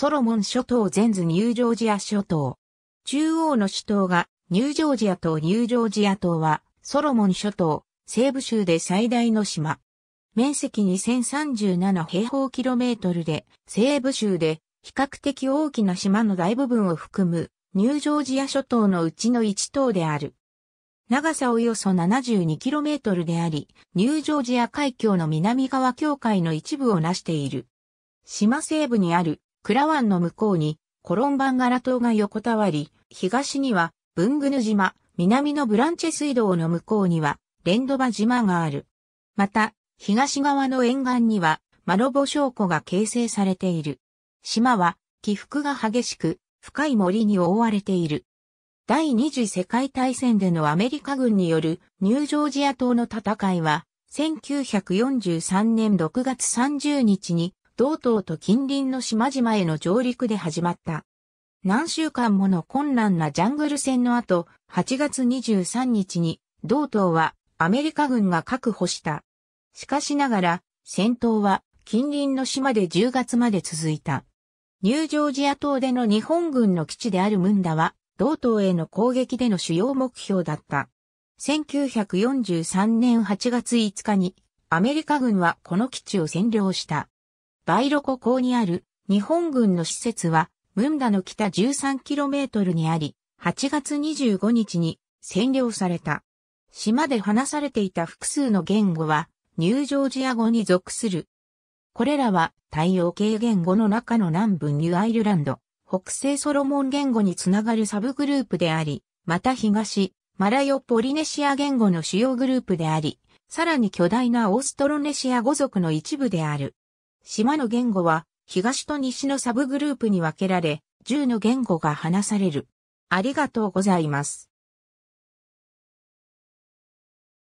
ソロモン諸島全図ニュージョージア諸島。中央の首都がニュージョージア島ニュージョージア島はソロモン諸島西部州で最大の島。面積2037平方キロメートルで西部州で比較的大きな島の大部分を含むニュージョージア諸島のうちの一島である。長さおよそ7 2トルであり、ニュージョージア海峡の南側境界の一部を成している。島西部にあるクラワンの向こうにコロンバンガラ島が横たわり、東にはブングヌ島、南のブランチェ水道の向こうにはレンドバ島がある。また、東側の沿岸にはマロボ小湖が形成されている。島は起伏が激しく深い森に覆われている。第二次世界大戦でのアメリカ軍によるニュージョージア島の戦いは1943年6月30日に道東と近隣の島々への上陸で始まった。何週間もの困難なジャングル戦の後、8月23日に、道東はアメリカ軍が確保した。しかしながら、戦闘は近隣の島で10月まで続いた。ニュージョージア島での日本軍の基地であるムンダは、道東への攻撃での主要目標だった。1943年8月5日に、アメリカ軍はこの基地を占領した。バイロコ港にある日本軍の施設は、ムンダの北 13km にあり、8月25日に占領された。島で話されていた複数の言語は、ニュージョージア語に属する。これらは太陽系言語の中の南部ニューアイルランド、北西ソロモン言語につながるサブグループであり、また東、マラヨポリネシア言語の主要グループであり、さらに巨大なオーストロネシア語族の一部である。島の言語は、東と西のサブグループに分けられ、10の言語が話される。ありがとうございます。